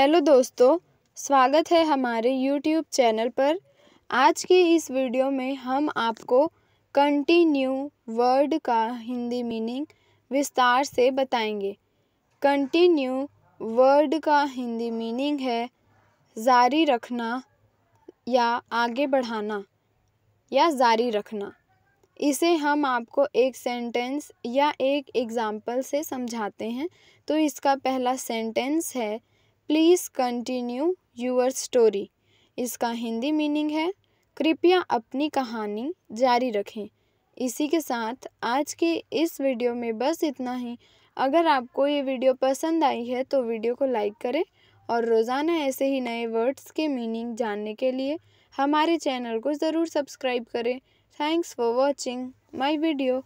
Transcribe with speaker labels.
Speaker 1: hello दोस्तों स्वागत है हमारे यूट्यूब चैनल पर आज के इस वीडियो में हम आपको कंटिन्यू वर्ड का हिंदी मीनिंग विस्तार से बताएंगे कंटिन्यू वर्ड का हिंदी मीनिंग है जारी रखना या आगे बढ़ाना या जारी रखना इसे हम आपको एक सेंटेंस या एक एग्ज़ाम्पल से समझाते हैं तो इसका पहला सेंटेंस है प्लीज़ कंटिन्यू यूअर स्टोरी इसका हिंदी मीनिंग है कृपया अपनी कहानी जारी रखें इसी के साथ आज के इस वीडियो में बस इतना ही अगर आपको ये वीडियो पसंद आई है तो वीडियो को लाइक करें और रोज़ाना ऐसे ही नए वर्ड्स के मीनिंग जानने के लिए हमारे चैनल को ज़रूर सब्सक्राइब करें thanks for watching my video